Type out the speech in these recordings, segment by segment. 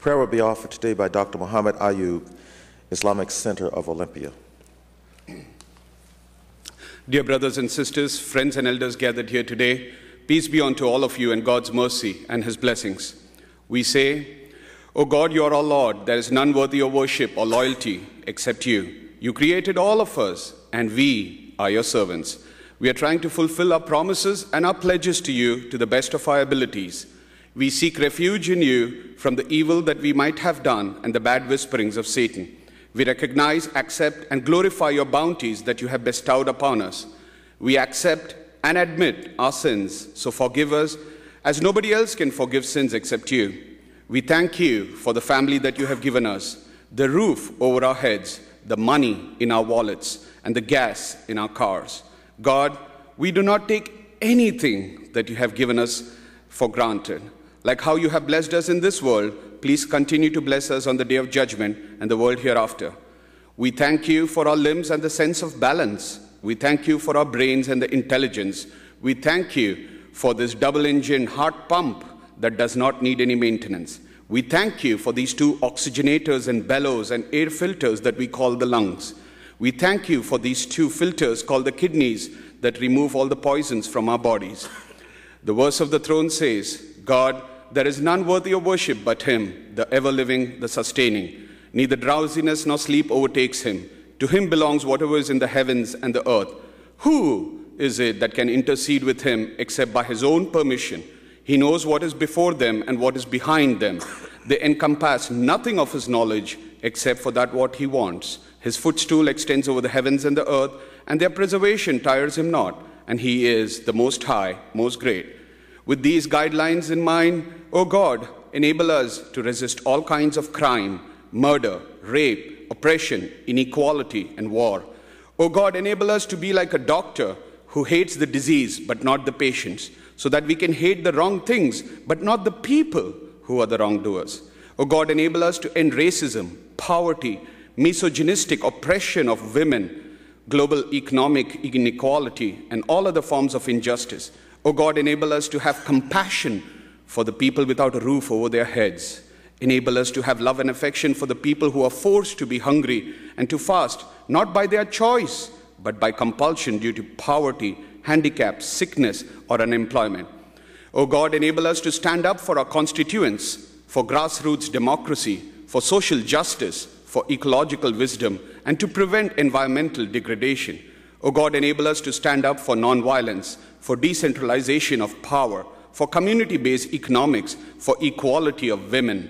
Prayer will be offered today by Dr. Muhammad Ayub, Islamic Center of Olympia. Dear brothers and sisters, friends and elders gathered here today, peace be unto all of you and God's mercy and his blessings. We say, O God, you are our Lord. There is none worthy of worship or loyalty except you. You created all of us, and we are your servants. We are trying to fulfill our promises and our pledges to you to the best of our abilities. We seek refuge in you from the evil that we might have done and the bad whisperings of Satan. We recognize, accept, and glorify your bounties that you have bestowed upon us. We accept and admit our sins, so forgive us, as nobody else can forgive sins except you. We thank you for the family that you have given us, the roof over our heads, the money in our wallets, and the gas in our cars. God, we do not take anything that you have given us for granted. Like how you have blessed us in this world, please continue to bless us on the day of judgment and the world hereafter. We thank you for our limbs and the sense of balance. We thank you for our brains and the intelligence. We thank you for this double engine heart pump that does not need any maintenance. We thank you for these two oxygenators and bellows and air filters that we call the lungs. We thank you for these two filters called the kidneys that remove all the poisons from our bodies. The verse of the throne says, God, there is none worthy of worship but Him, the ever living, the sustaining. Neither drowsiness nor sleep overtakes Him. To Him belongs whatever is in the heavens and the earth. Who is it that can intercede with Him except by His own permission? He knows what is before them and what is behind them. They encompass nothing of His knowledge except for that what He wants. His footstool extends over the heavens and the earth, and their preservation tires Him not, and He is the Most High, Most Great. With these guidelines in mind, O oh God, enable us to resist all kinds of crime, murder, rape, oppression, inequality, and war. O oh God, enable us to be like a doctor who hates the disease but not the patients, so that we can hate the wrong things but not the people who are the wrongdoers. O oh God, enable us to end racism, poverty, misogynistic oppression of women, global economic inequality, and all other forms of injustice. O oh God, enable us to have compassion for the people without a roof over their heads. Enable us to have love and affection for the people who are forced to be hungry and to fast, not by their choice, but by compulsion due to poverty, handicap, sickness, or unemployment. O oh God, enable us to stand up for our constituents, for grassroots democracy, for social justice, for ecological wisdom, and to prevent environmental degradation. O oh God, enable us to stand up for nonviolence, for decentralization of power, for community based economics, for equality of women.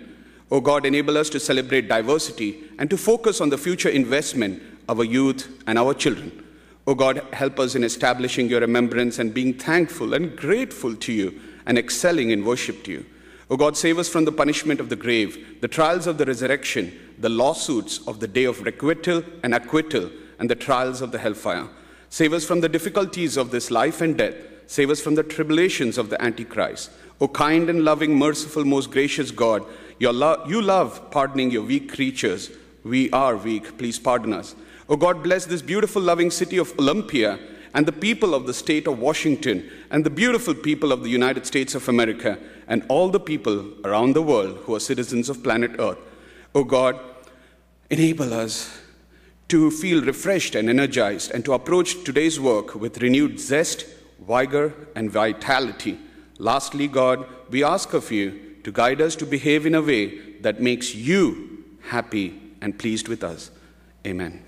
O oh God, enable us to celebrate diversity and to focus on the future investment of our youth and our children. O oh God, help us in establishing your remembrance and being thankful and grateful to you and excelling in worship to you. O God, save us from the punishment of the grave, the trials of the resurrection, the lawsuits of the day of requital and acquittal, and the trials of the hellfire. Save us from the difficulties of this life and death. Save us from the tribulations of the Antichrist. O kind and loving, merciful, most gracious God, lo- you love pardoning your weak creatures. We are weak. Please pardon us. O God, bless this beautiful, loving city of Olympia and the people of the state of Washington and the beautiful people of the United States of America and all the people around the world who are citizens of planet Earth. O God, enable us to feel refreshed and energized and to approach today's work with renewed zest, vigor, and vitality. Lastly, God, we ask of you to guide us to behave in a way that makes you happy and pleased with us. Amen.